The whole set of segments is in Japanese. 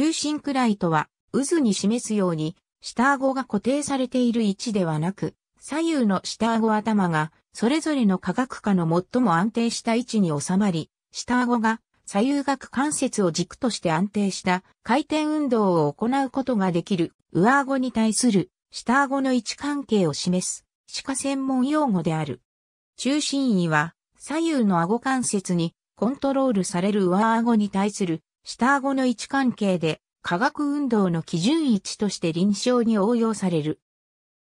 中心くらいとは、渦に示すように、下顎が固定されている位置ではなく、左右の下顎頭が、それぞれの科学科の最も安定した位置に収まり、下顎が左右顎関節を軸として安定した回転運動を行うことができる上顎に対する下顎の位置関係を示す歯科専門用語である。中心位は左右の顎関節にコントロールされる上顎に対する下顎の位置関係で科学運動の基準位置として臨床に応用される。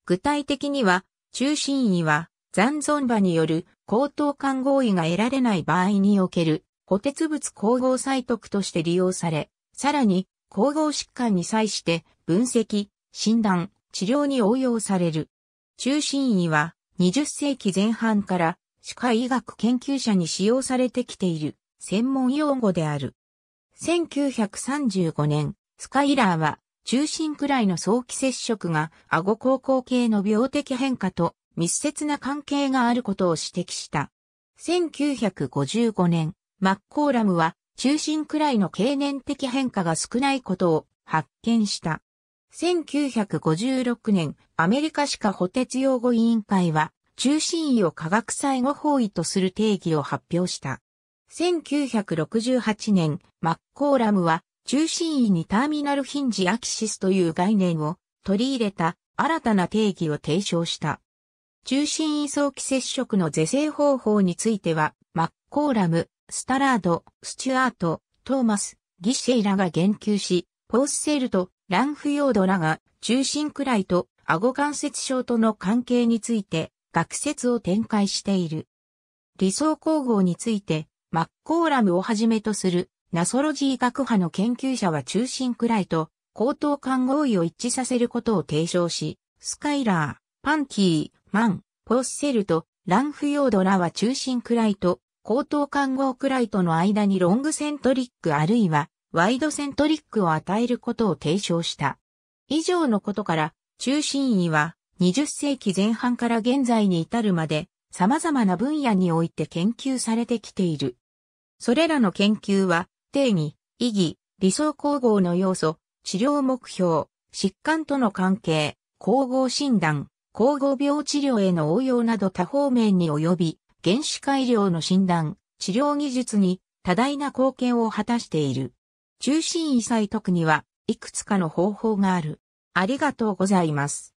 具体的には、中心位は残存場による高等間合意が得られない場合における補鉄物光合採得として利用され、さらに光合疾患に際して分析、診断、治療に応用される。中心位は20世紀前半から歯科医学研究者に使用されてきている専門用語である。1935年、スカイラーは中心くらいの早期接触が顎高校系の病的変化と密接な関係があることを指摘した。1955年、マッコーラムは中心くらいの経年的変化が少ないことを発見した。1956年、アメリカ歯科補鉄用語委員会は、中心医を科学最後方位とする定義を発表した。1968年、マッコーラムは中心位にターミナルヒンジアキシスという概念を取り入れた新たな定義を提唱した。中心位早期接触の是正方法については、マッコーラム、スタラード、スチュアート、トーマス、ギシェイらが言及し、ポースセルとランフヨードらが中心くらいと顎関節症との関係について学説を展開している。理想工合についてマッコーラムをはじめとするナソロジー学派の研究者は中心くらいと高等看合意を一致させることを提唱し、スカイラー、パンキー、マン、ポッセルとランフヨードらは中心くらいと高等看合くらいとの間にロングセントリックあるいはワイドセントリックを与えることを提唱した。以上のことから、中心位は20世紀前半から現在に至るまで様々な分野において研究されてきている。それらの研究は、定義、意義、理想工合の要素、治療目標、疾患との関係、工合診断、工合病治療への応用など多方面に及び、原子改良の診断、治療技術に多大な貢献を果たしている。中心医採特には、いくつかの方法がある。ありがとうございます。